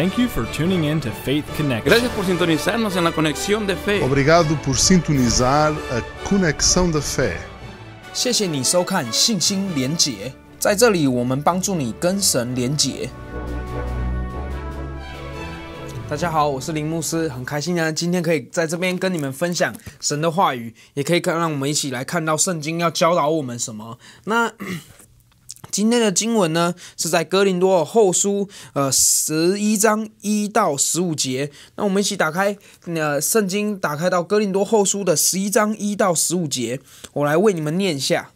谢谢你收看信心连结，在这里我们帮助你跟神连结。大家好，我是林牧师，很开心呢，今天可以在这边跟你们分享神的话语，也可以看让我们一起来看到圣经要教导我们什么。那。今天的经文呢，是在哥林多后书呃十一章一到十五节。那我们一起打开那圣经，打开到哥林多后书的十一章一到十五节，我来为你们念一下。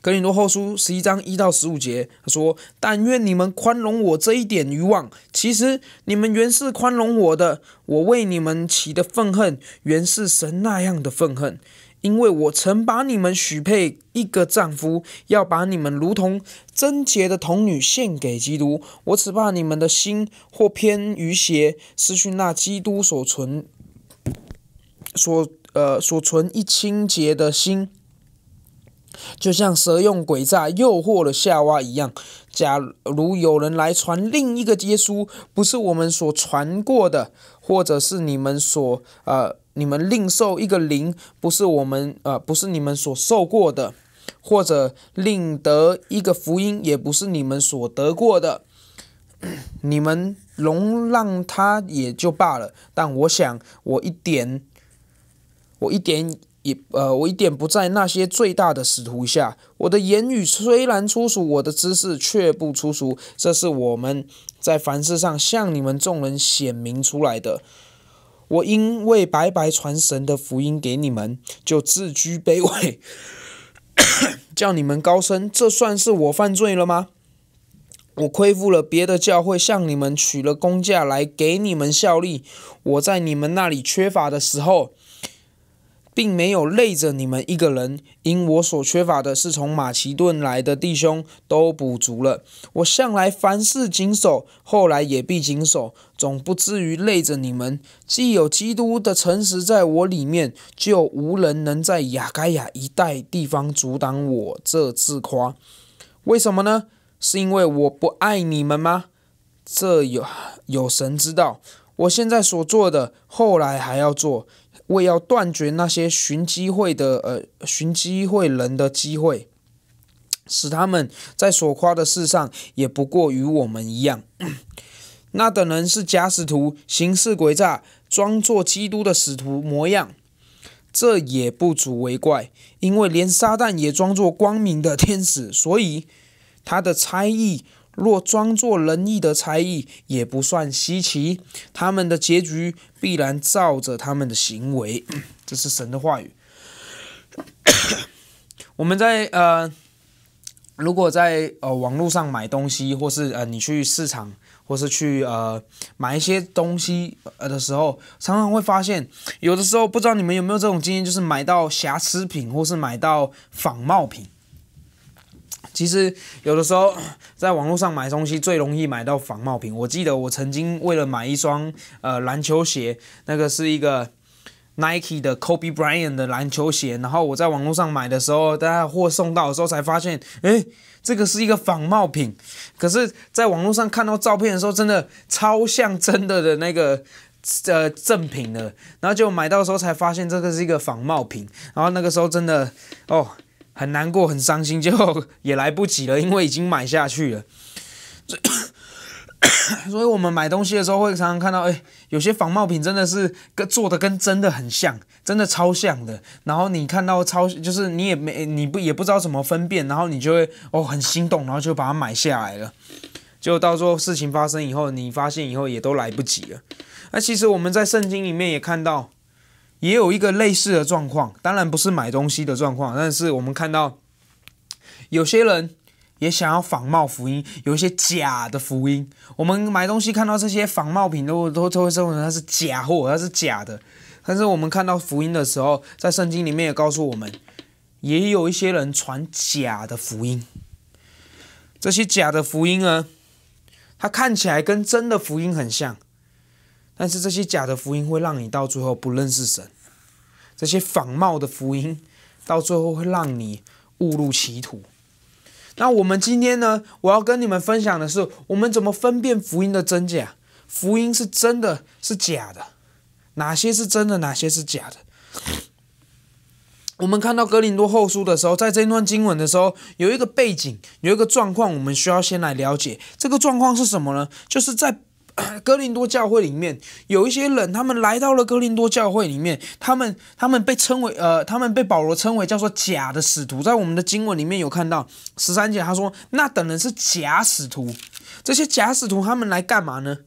格林多后书十一章一到十五节，他说：“但愿你们宽容我这一点欲望。其实你们原是宽容我的。我为你们起的愤恨，原是神那样的愤恨，因为我曾把你们许配一个丈夫，要把你们如同贞洁的童女献给基督。我只怕你们的心或偏于邪，失去那基督所存，所呃所存一清洁的心。”就像蛇用诡诈诱惑了夏娃一样，假如有人来传另一个耶稣，不是我们所传过的，或者是你们所呃，你们另受一个灵，不是我们呃，不是你们所受过的，或者另得一个福音，也不是你们所得过的，你们容让他也就罢了，但我想我一点，我一点。呃，我一点不在那些最大的使徒下。我的言语虽然粗俗，我的知识却不粗俗。这是我们在凡事上向你们众人显明出来的。我因为白白传神的福音给你们，就自居卑微，叫你们高升。这算是我犯罪了吗？我亏负了别的教会，向你们取了工价来给你们效力。我在你们那里缺乏的时候。并没有累着你们一个人，因我所缺乏的是从马其顿来的弟兄都补足了。我向来凡事谨守，后来也必谨守，总不至于累着你们。既有基督的诚实在我里面，就无人能在雅盖亚一带地方阻挡我。这自夸，为什么呢？是因为我不爱你们吗？这有有神知道。我现在所做的，后来还要做。为要断绝那些寻机会的、呃，寻机会人的机会，使他们在所夸的事上也不过与我们一样。那等人是假使徒，行事诡诈，装作基督的使徒模样，这也不足为怪，因为连撒旦也装作光明的天使，所以他的猜疑。若装作仁义的差役，也不算稀奇。他们的结局必然照着他们的行为。这是神的话语。我们在呃，如果在呃网络上买东西，或是呃你去市场，或是去呃买一些东西呃的时候，常常会发现，有的时候不知道你们有没有这种经验，就是买到瑕疵品或是买到仿冒品。其实有的时候，在网络上买东西最容易买到仿冒品。我记得我曾经为了买一双呃篮球鞋，那个是一个 Nike 的 Kobe Bryant 的篮球鞋，然后我在网络上买的时候，大家货送到的时候才发现，诶，这个是一个仿冒品。可是，在网络上看到照片的时候，真的超像真的的那个呃正品的，然后就买到的时候才发现这个是一个仿冒品，然后那个时候真的哦。很难过，很伤心，就 也来不及了，因为已经买下去了。所以，我们买东西的时候会常常看到，哎，有些仿冒品真的是跟做的跟真的很像，真的超像的。然后你看到超，就是你也没你不也不知道怎么分辨，然后你就会哦很心动，然后就把它买下来了。结果到时候事情发生以后，你发现以后也都来不及了。那其实我们在圣经里面也看到。也有一个类似的状况，当然不是买东西的状况，但是我们看到有些人也想要仿冒福音，有一些假的福音。我们买东西看到这些仿冒品，都都都会认为它是假货，它是假的。但是我们看到福音的时候，在圣经里面也告诉我们，也有一些人传假的福音。这些假的福音呢，它看起来跟真的福音很像。但是这些假的福音会让你到最后不认识神，这些仿冒的福音到最后会让你误入歧途。那我们今天呢？我要跟你们分享的是，我们怎么分辨福音的真假？福音是真的是假的？哪些是真的？哪些是假的？我们看到格林多后书的时候，在这一段经文的时候，有一个背景，有一个状况，我们需要先来了解这个状况是什么呢？就是在。哥林多教会里面有一些人，他们来到了哥林多教会里面，他们他们被称为呃，他们被保罗称为叫做假的使徒，在我们的经文里面有看到十三节，他说那等人是假使徒。这些假使徒他们来干嘛呢？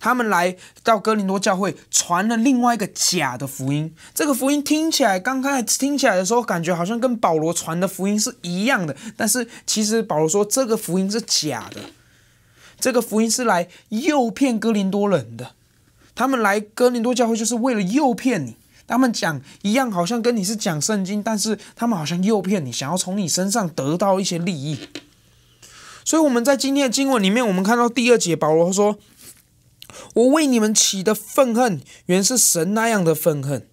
他们来到哥林多教会传了另外一个假的福音。这个福音听起来刚开始听起来的时候，感觉好像跟保罗传的福音是一样的，但是其实保罗说这个福音是假的。这个福音是来诱骗哥林多人的，他们来哥林多教会就是为了诱骗你。他们讲一样，好像跟你是讲圣经，但是他们好像诱骗你，想要从你身上得到一些利益。所以我们在今天的经文里面，我们看到第二节，保罗说：“我为你们起的愤恨，原是神那样的愤恨。”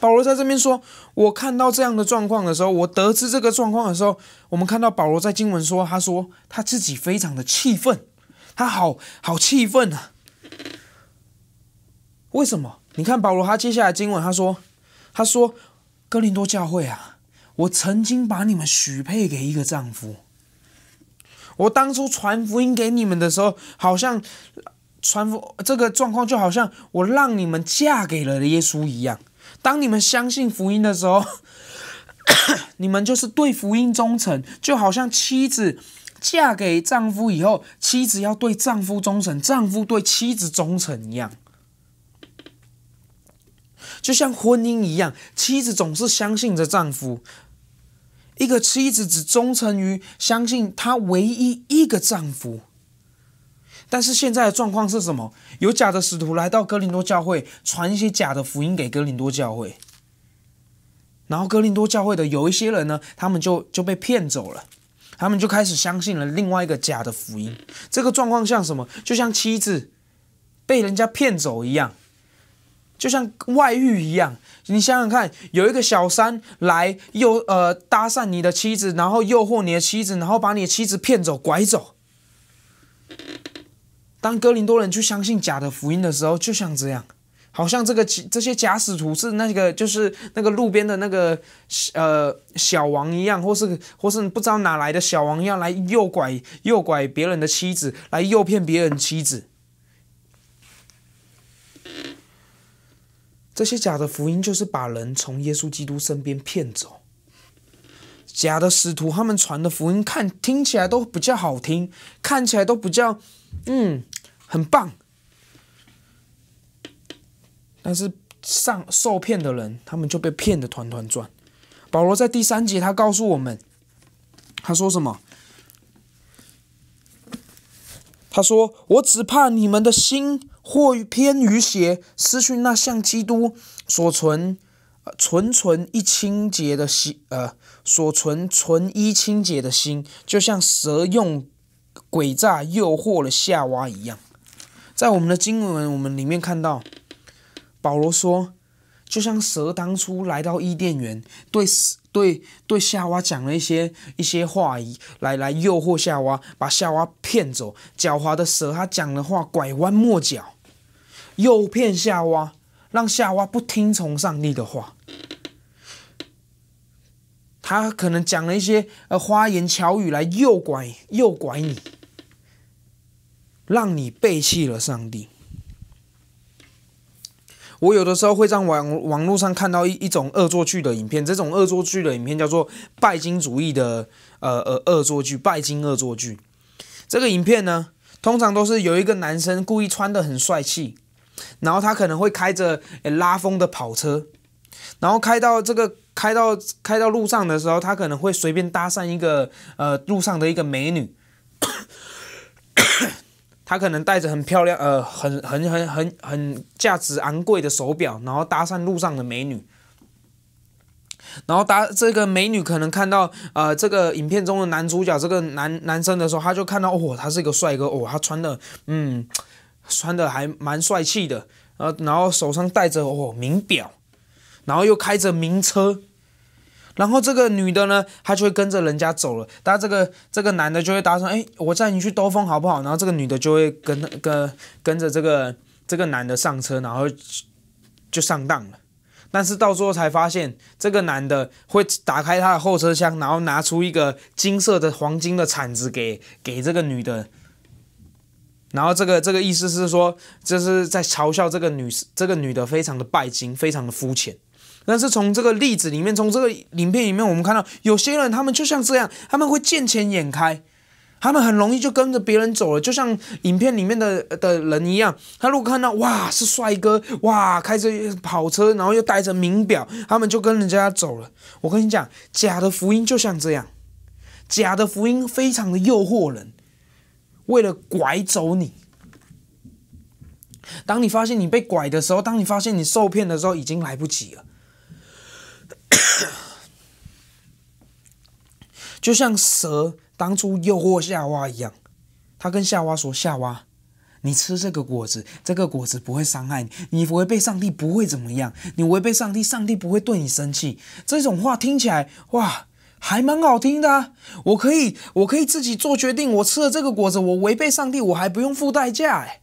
保罗在这边说。我看到这样的状况的时候，我得知这个状况的时候，我们看到保罗在经文说，他说他自己非常的气愤，他好好气愤啊。为什么？你看保罗，他接下来经文他说，他说哥林多教会啊，我曾经把你们许配给一个丈夫，我当初传福音给你们的时候，好像传福这个状况就好像我让你们嫁给了耶稣一样。当你们相信福音的时候，你们就是对福音忠诚，就好像妻子嫁给丈夫以后，妻子要对丈夫忠诚，丈夫对妻子忠诚一样，就像婚姻一样，妻子总是相信着丈夫。一个妻子只忠诚于相信她唯一一个丈夫。但是现在的状况是什么？有假的使徒来到哥林多教会，传一些假的福音给哥林多教会，然后哥林多教会的有一些人呢，他们就就被骗走了，他们就开始相信了另外一个假的福音。这个状况像什么？就像妻子被人家骗走一样，就像外遇一样。你想想看，有一个小三来诱呃搭讪你的妻子，然后诱惑你的妻子，然后把你的妻子骗走、拐走。当哥林多人去相信假的福音的时候，就像这样，好像这个这些假使徒是那个就是那个路边的那个呃小王一样，或是或是不知道哪来的小王要来诱拐诱拐别人的妻子，来诱骗别人妻子。这些假的福音就是把人从耶稣基督身边骗走。假的使徒他们传的福音，看听起来都比较好听，看起来都比较嗯。很棒，但是上受骗的人，他们就被骗的团团转。保罗在第三节，他告诉我们，他说什么？他说：“我只怕你们的心或偏于邪，失去那像基督所存纯纯一清洁的心，呃，所存纯一清洁的心，就像蛇用诡诈诱惑了夏娃一样。”在我们的经文，我们里面看到，保罗说，就像蛇当初来到伊甸园，对对对夏娃讲了一些一些话，来来诱惑夏娃，把夏娃骗走。狡猾的蛇，他讲的话拐弯抹角，诱骗夏娃，让夏娃不听从上帝的话。他可能讲了一些呃花言巧语来诱拐诱拐你。让你背弃了上帝。我有的时候会在网网络上看到一一种恶作剧的影片，这种恶作剧的影片叫做拜金主义的呃呃恶作剧，拜金恶作剧。这个影片呢，通常都是有一个男生故意穿的很帅气，然后他可能会开着拉风的跑车，然后开到这个开到开到路上的时候，他可能会随便搭讪一个呃路上的一个美女。他可能戴着很漂亮，呃，很很很很很价值昂贵的手表，然后搭讪路上的美女，然后搭这个美女可能看到，呃，这个影片中的男主角这个男男生的时候，他就看到哦，他是一个帅哥，哦，他穿的嗯，穿的还蛮帅气的，呃，然后手上戴着哦名表，然后又开着名车。然后这个女的呢，她就会跟着人家走了。然这个这个男的就会打算，哎，我载你去兜风好不好？然后这个女的就会跟跟跟着这个这个男的上车，然后就上当了。但是到最后才发现，这个男的会打开他的后车厢，然后拿出一个金色的黄金的铲子给给这个女的。然后这个这个意思是说，就是在嘲笑这个女这个女的非常的拜金，非常的肤浅。但是从这个例子里面，从这个影片里面，我们看到有些人，他们就像这样，他们会见钱眼开，他们很容易就跟着别人走了，就像影片里面的的人一样。他如果看到哇是帅哥，哇开着跑车，然后又带着名表，他们就跟人家走了。我跟你讲，假的福音就像这样，假的福音非常的诱惑人，为了拐走你。当你发现你被拐的时候，当你发现你受骗的时候，已经来不及了。就像蛇当初诱惑夏娃一样，他跟夏娃说：“夏娃，你吃这个果子，这个果子不会伤害你，你违背上帝不会怎么样，你违背上帝，上帝不会对你生气。”这种话听起来哇，还蛮好听的。我可以，我可以自己做决定。我吃了这个果子，我违背上帝，我还不用付代价。哎。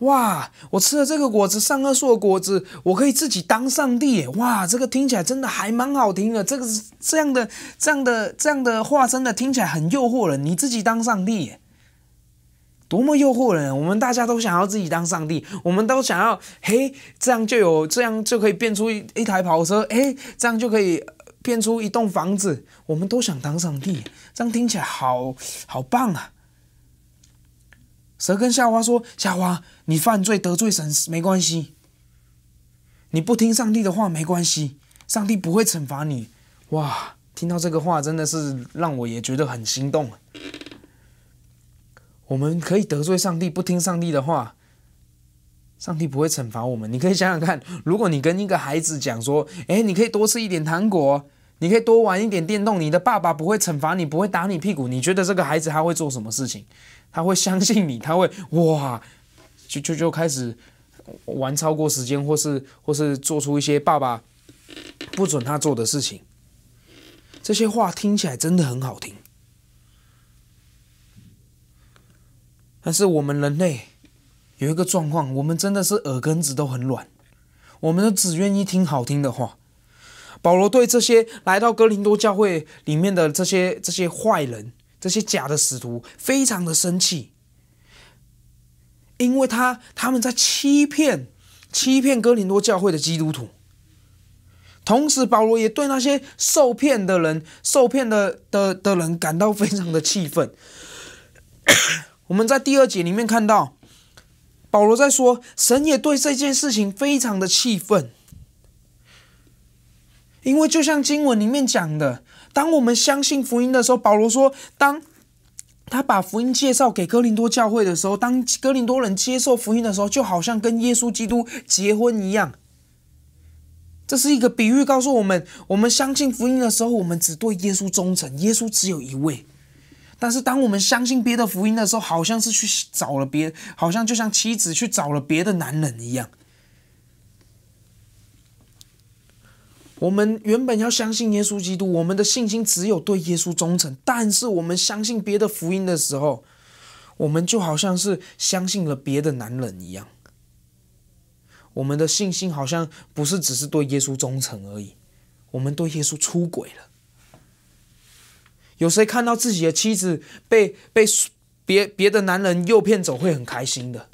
哇！我吃了这个果子，上个树的果子，我可以自己当上帝耶！哇，这个听起来真的还蛮好听的。这个这样的这样的这样的话，真的听起来很诱惑人。你自己当上帝，多么诱惑人！我们大家都想要自己当上帝，我们都想要，嘿，这样就有，这样就可以变出一一台跑车，诶，这样就可以变出一栋房子。我们都想当上帝，这样听起来好好棒啊！蛇跟夏娃说：“夏娃，你犯罪得罪神没关系，你不听上帝的话没关系，上帝不会惩罚你。”哇，听到这个话真的是让我也觉得很心动。我们可以得罪上帝，不听上帝的话，上帝不会惩罚我们。你可以想想看，如果你跟一个孩子讲说：“哎，你可以多吃一点糖果，你可以多玩一点电动，你的爸爸不会惩罚你，不会打你屁股。”你觉得这个孩子他会做什么事情？他会相信你，他会哇，就就就开始玩超过时间，或是或是做出一些爸爸不准他做的事情。这些话听起来真的很好听，但是我们人类有一个状况，我们真的是耳根子都很软，我们都只愿意听好听的话。保罗对这些来到哥林多教会里面的这些这些坏人。这些假的使徒非常的生气，因为他他们在欺骗、欺骗哥林多教会的基督徒。同时，保罗也对那些受骗的人、受骗的的的人感到非常的气愤。我们在第二节里面看到，保罗在说，神也对这件事情非常的气愤，因为就像经文里面讲的。当我们相信福音的时候，保罗说，当他把福音介绍给哥林多教会的时候，当哥林多人接受福音的时候，就好像跟耶稣基督结婚一样。这是一个比喻，告诉我们：我们相信福音的时候，我们只对耶稣忠诚，耶稣只有一位。但是，当我们相信别的福音的时候，好像是去找了别，好像就像妻子去找了别的男人一样。我们原本要相信耶稣基督，我们的信心只有对耶稣忠诚。但是我们相信别的福音的时候，我们就好像是相信了别的男人一样。我们的信心好像不是只是对耶稣忠诚而已，我们对耶稣出轨了。有谁看到自己的妻子被被别别的男人诱骗走会很开心的？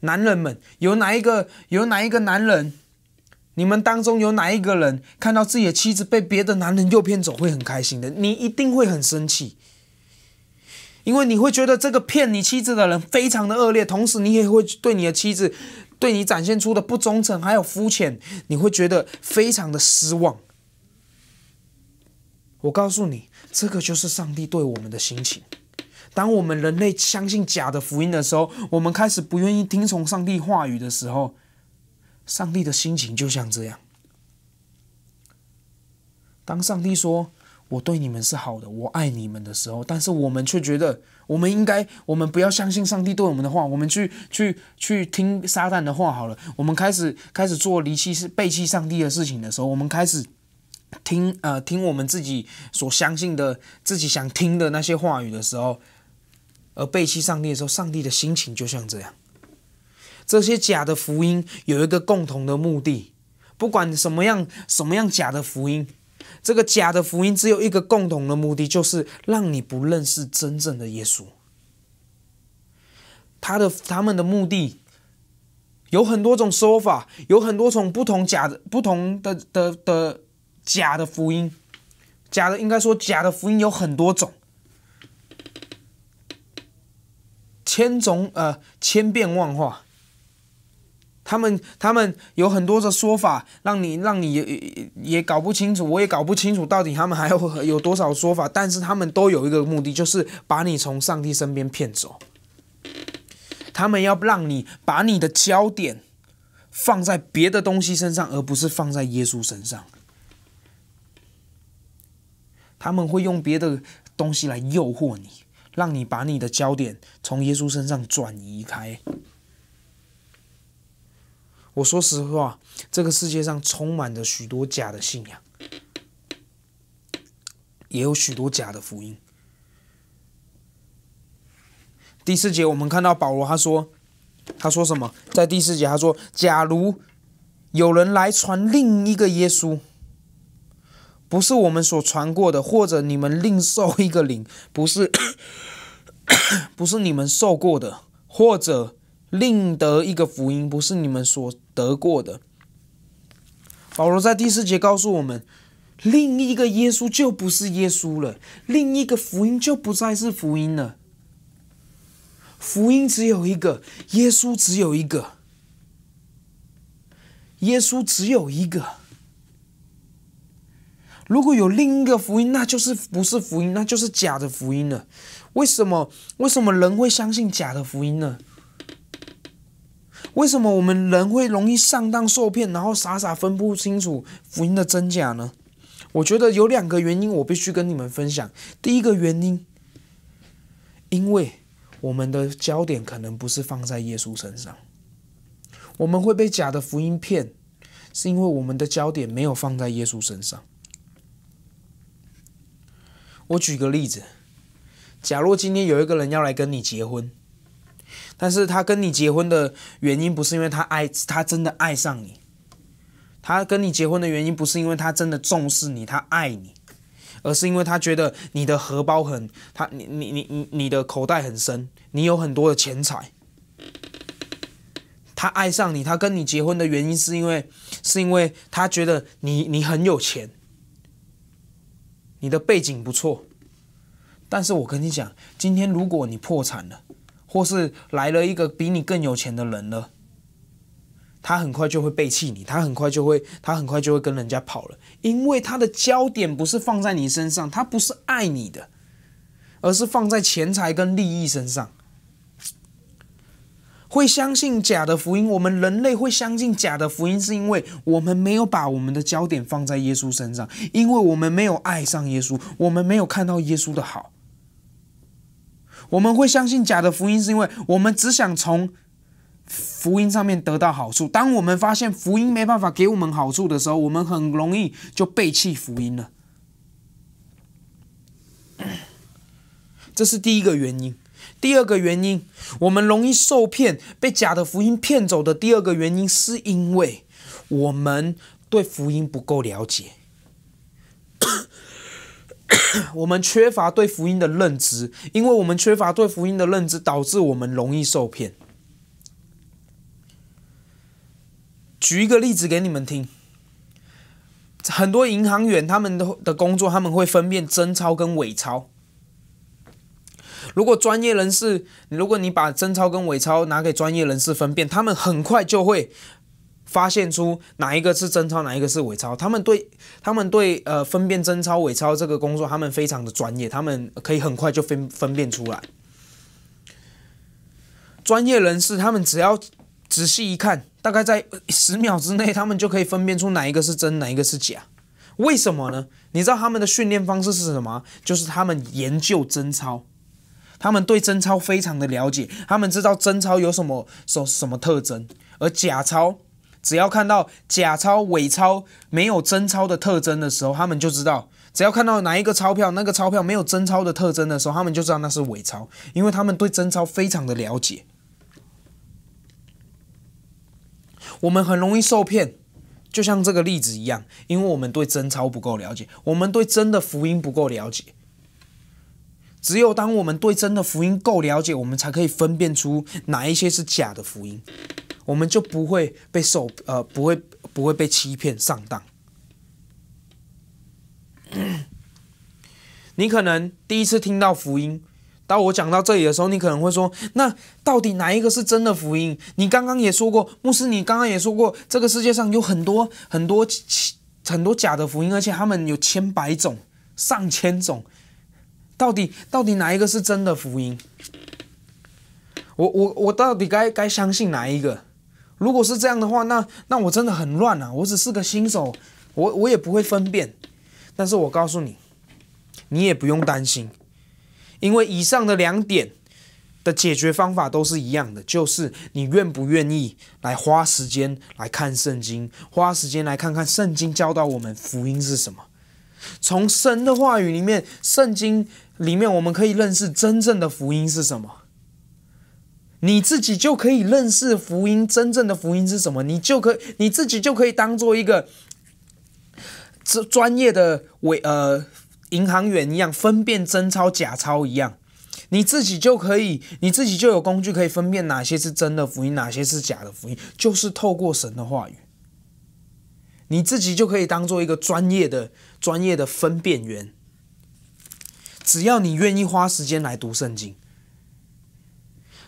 男人们，有哪一个有哪一个男人？你们当中有哪一个人看到自己的妻子被别的男人诱骗走会很开心的？你一定会很生气，因为你会觉得这个骗你妻子的人非常的恶劣，同时你也会对你的妻子对你展现出的不忠诚还有肤浅，你会觉得非常的失望。我告诉你，这个就是上帝对我们的心情。当我们人类相信假的福音的时候，我们开始不愿意听从上帝话语的时候。上帝的心情就像这样。当上帝说“我对你们是好的，我爱你们”的时候，但是我们却觉得我们应该，我们不要相信上帝对我们的话，我们去去去听撒旦的话好了。我们开始开始做离弃、是背弃上帝的事情的时候，我们开始听呃听我们自己所相信的、自己想听的那些话语的时候，而背弃上帝的时候，上帝的心情就像这样。这些假的福音有一个共同的目的，不管什么样什么样假的福音，这个假的福音只有一个共同的目的，就是让你不认识真正的耶稣。他的他们的目的有很多种说法，有很多种不同假的不同的的的假的福音，假的应该说假的福音有很多种，千种呃千变万化。他们他们有很多的说法，让你让你也也搞不清楚，我也搞不清楚到底他们还有 有多少说法。但是他们都有一个目的，就是把你从上帝身边骗走。他们要让你把你的焦点放在别的东西身上，而不是放在耶稣身上。他们会用别的东西来诱惑你，让你把你的焦点从耶稣身上转移开。我说实话，这个世界上充满着许多假的信仰，也有许多假的福音。第四节，我们看到保罗他说，他说什么？在第四节他说，假如有人来传另一个耶稣，不是我们所传过的，或者你们另受一个灵，不是 不是你们受过的，或者。另得一个福音，不是你们所得过的。保罗在第四节告诉我们，另一个耶稣就不是耶稣了，另一个福音就不再是福音了。福音只有一个，耶稣只有一个，耶稣只有一个。如果有另一个福音，那就是不是福音，那就是假的福音了。为什么？为什么人会相信假的福音呢？为什么我们人会容易上当受骗，然后傻傻分不清楚福音的真假呢？我觉得有两个原因，我必须跟你们分享。第一个原因，因为我们的焦点可能不是放在耶稣身上，我们会被假的福音骗，是因为我们的焦点没有放在耶稣身上。我举个例子，假如今天有一个人要来跟你结婚。但是他跟你结婚的原因不是因为他爱他真的爱上你，他跟你结婚的原因不是因为他真的重视你，他爱你，而是因为他觉得你的荷包很他你你你你你的口袋很深，你有很多的钱财。他爱上你，他跟你结婚的原因是因为是因为他觉得你你很有钱，你的背景不错。但是我跟你讲，今天如果你破产了。或是来了一个比你更有钱的人了，他很快就会背弃你，他很快就会，他很快就会跟人家跑了，因为他的焦点不是放在你身上，他不是爱你的，而是放在钱财跟利益身上。会相信假的福音，我们人类会相信假的福音，是因为我们没有把我们的焦点放在耶稣身上，因为我们没有爱上耶稣，我们没有看到耶稣的好。我们会相信假的福音，是因为我们只想从福音上面得到好处。当我们发现福音没办法给我们好处的时候，我们很容易就背弃福音了。这是第一个原因。第二个原因，我们容易受骗，被假的福音骗走的第二个原因，是因为我们对福音不够了解。我们缺乏对福音的认知，因为我们缺乏对福音的认知，导致我们容易受骗。举一个例子给你们听：很多银行员他们的的工作，他们会分辨真钞跟伪钞。如果专业人士，如果你把真钞跟伪钞拿给专业人士分辨，他们很快就会。发现出哪一个是真钞，哪一个是伪钞。他们对，他们对，呃，分辨真钞伪钞这个工作，他们非常的专业，他们可以很快就分分辨出来。专业人士，他们只要仔细一看，大概在十秒之内，他们就可以分辨出哪一个是真，哪一个是假。为什么呢？你知道他们的训练方式是什么？就是他们研究真钞，他们对真钞非常的了解，他们知道真钞有什么什什么特征，而假钞。只要看到假钞、伪钞没有真钞的特征的时候，他们就知道；只要看到哪一个钞票，那个钞票没有真钞的特征的时候，他们就知道那是伪钞，因为他们对真钞非常的了解。我们很容易受骗，就像这个例子一样，因为我们对真钞不够了解，我们对真的福音不够了解。只有当我们对真的福音够了解，我们才可以分辨出哪一些是假的福音。我们就不会被受呃不会不会被欺骗上当。你可能第一次听到福音，到我讲到这里的时候，你可能会说：“那到底哪一个是真的福音？”你刚刚也说过，牧师，你刚刚也说过，这个世界上有很多很多很多假的福音，而且他们有千百种、上千种。到底到底哪一个是真的福音？我我我到底该该相信哪一个？如果是这样的话，那那我真的很乱啊！我只是个新手，我我也不会分辨。但是我告诉你，你也不用担心，因为以上的两点的解决方法都是一样的，就是你愿不愿意来花时间来看圣经，花时间来看看圣经教导我们福音是什么。从神的话语里面，圣经里面，我们可以认识真正的福音是什么。你自己就可以认识福音真正的福音是什么，你就可你自己就可以当做一个专业的为呃银行员一样，分辨真钞假钞一样。你自己就可以，你自己就有工具可以分辨哪些是真的福音，哪些是假的福音，就是透过神的话语，你自己就可以当做一个专业的专业的分辨员。只要你愿意花时间来读圣经。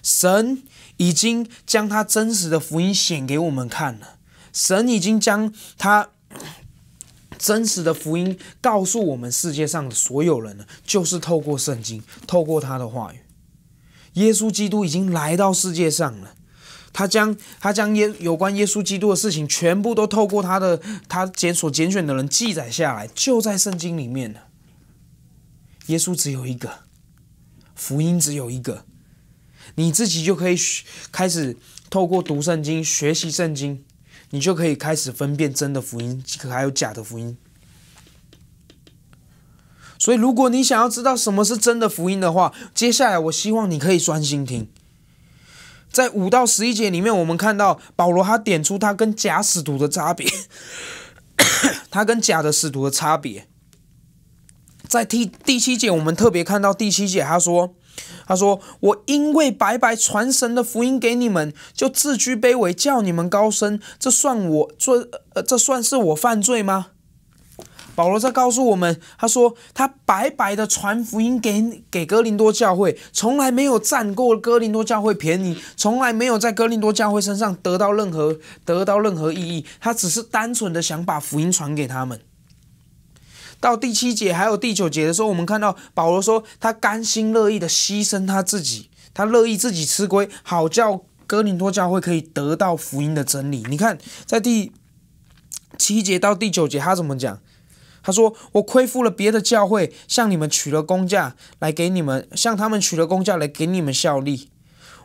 神已经将他真实的福音显给我们看了，神已经将他真实的福音告诉我们世界上的所有人了，就是透过圣经，透过他的话语，耶稣基督已经来到世界上了，他将他将耶有关耶稣基督的事情全部都透过他的他拣所拣选的人记载下来，就在圣经里面了。耶稣只有一个，福音只有一个。你自己就可以开始透过读圣经学习圣经，你就可以开始分辨真的福音还有假的福音。所以，如果你想要知道什么是真的福音的话，接下来我希望你可以专心听。在五到十一节里面，我们看到保罗他点出他跟假使徒的差别，他跟假的使徒的差别。在第第七节，我们特别看到第七节他说。他说：“我因为白白传神的福音给你们，就自居卑微，叫你们高升，这算我做呃这算是我犯罪吗？”保罗在告诉我们，他说他白白的传福音给给哥林多教会，从来没有占过哥林多教会便宜，从来没有在哥林多教会身上得到任何得到任何意义。他只是单纯的想把福音传给他们。到第七节还有第九节的时候，我们看到保罗说他甘心乐意的牺牲他自己，他乐意自己吃亏，好叫哥林多教会可以得到福音的真理。你看，在第七节到第九节，他怎么讲？他说：“我亏负了别的教会，向你们取了工价来给你们，向他们取了工价来给你们效力。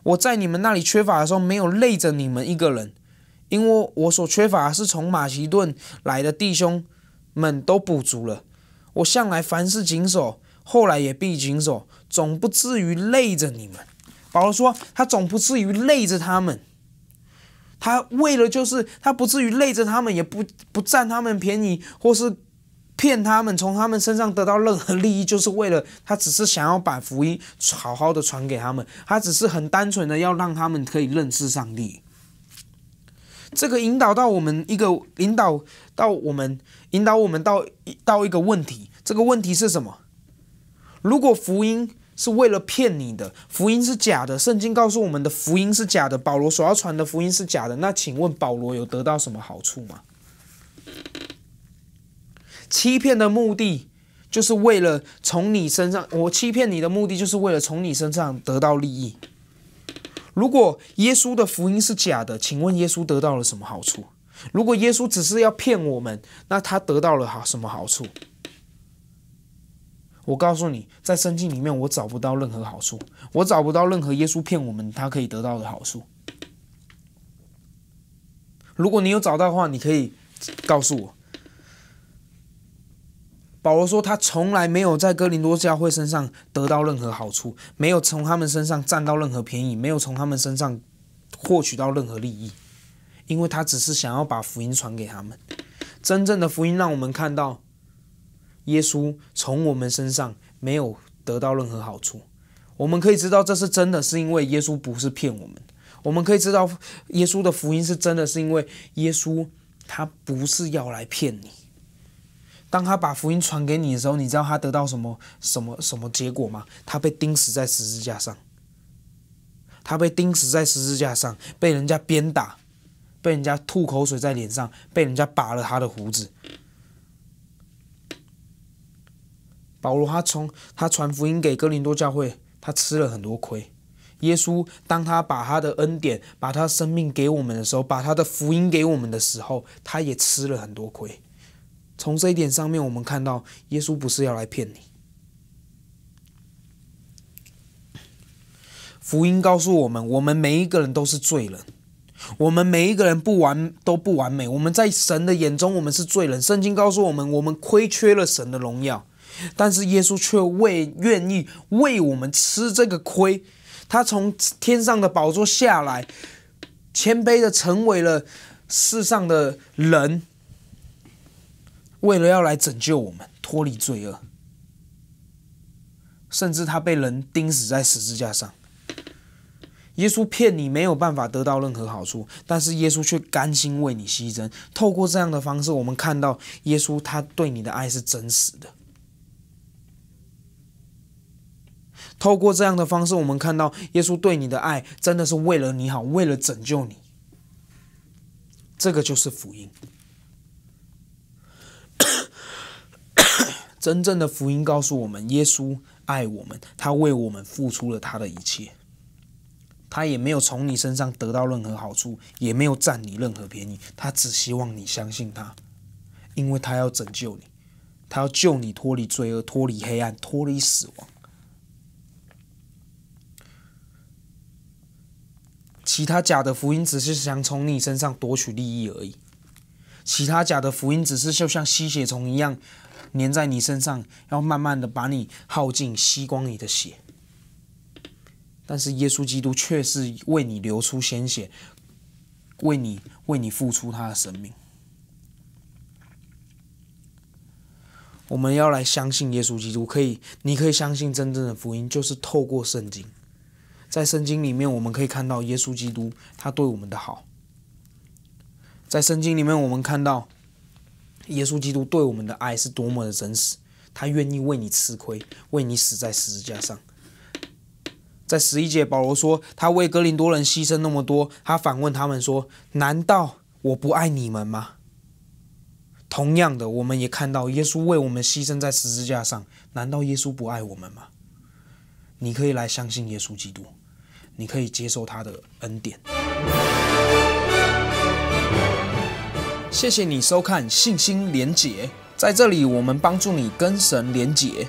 我在你们那里缺乏的时候，没有累着你们一个人，因为我所缺乏是从马其顿来的弟兄们都补足了。”我向来凡事谨守，后来也必谨守，总不至于累着你们。保罗说，他总不至于累着他们。他为了就是他不至于累着他们，也不不占他们便宜，或是骗他们，从他们身上得到任何利益，就是为了他只是想要把福音好好的传给他们，他只是很单纯的要让他们可以认识上帝。这个引导到我们一个引导到我们。引导我们到一到一个问题，这个问题是什么？如果福音是为了骗你的，福音是假的，圣经告诉我们的福音是假的，保罗所要传的福音是假的，那请问保罗有得到什么好处吗？欺骗的目的就是为了从你身上，我欺骗你的目的就是为了从你身上得到利益。如果耶稣的福音是假的，请问耶稣得到了什么好处？如果耶稣只是要骗我们，那他得到了好什么好处？我告诉你，在圣经里面，我找不到任何好处，我找不到任何耶稣骗我们，他可以得到的好处。如果你有找到的话，你可以告诉我。保罗说，他从来没有在哥林多教会身上得到任何好处，没有从他们身上占到任何便宜，没有从他们身上获取到任何利益。因为他只是想要把福音传给他们。真正的福音让我们看到，耶稣从我们身上没有得到任何好处。我们可以知道这是真的，是因为耶稣不是骗我们。我们可以知道耶稣的福音是真的，是因为耶稣他不是要来骗你。当他把福音传给你的时候，你知道他得到什么什么什么结果吗？他被钉死在十字架上。他被钉死在十字架上，被人家鞭打。被人家吐口水在脸上，被人家拔了他的胡子。保罗他从他传福音给哥林多教会，他吃了很多亏。耶稣当他把他的恩典、把他生命给我们的时候，把他的福音给我们的时候，他也吃了很多亏。从这一点上面，我们看到耶稣不是要来骗你。福音告诉我们，我们每一个人都是罪人。我们每一个人不完都不完美，我们在神的眼中，我们是罪人。圣经告诉我们，我们亏缺了神的荣耀，但是耶稣却为愿意为我们吃这个亏，他从天上的宝座下来，谦卑的成为了世上的人，为了要来拯救我们，脱离罪恶，甚至他被人钉死在十字架上。耶稣骗你没有办法得到任何好处，但是耶稣却甘心为你牺牲。透过这样的方式，我们看到耶稣他对你的爱是真实的。透过这样的方式，我们看到耶稣对你的爱真的是为了你好，为了拯救你。这个就是福音。真正的福音告诉我们，耶稣爱我们，他为我们付出了他的一切。他也没有从你身上得到任何好处，也没有占你任何便宜。他只希望你相信他，因为他要拯救你，他要救你脱离罪恶、脱离黑暗、脱离死亡。其他假的福音只是想从你身上夺取利益而已。其他假的福音只是就像吸血虫一样，粘在你身上，要慢慢的把你耗尽、吸光你的血。但是耶稣基督却是为你流出鲜血，为你为你付出他的生命。我们要来相信耶稣基督，可以？你可以相信真正的福音，就是透过圣经。在圣经里面，我们可以看到耶稣基督他对我们的好。在圣经里面，我们看到耶稣基督对我们的爱是多么的真实。他愿意为你吃亏，为你死在十字架上。在十一节，保罗说他为格林多人牺牲那么多，他反问他们说：“难道我不爱你们吗？”同样的，我们也看到耶稣为我们牺牲在十字架上，难道耶稣不爱我们吗？你可以来相信耶稣基督，你可以接受他的恩典。谢谢你收看信心连结，在这里我们帮助你跟神连结。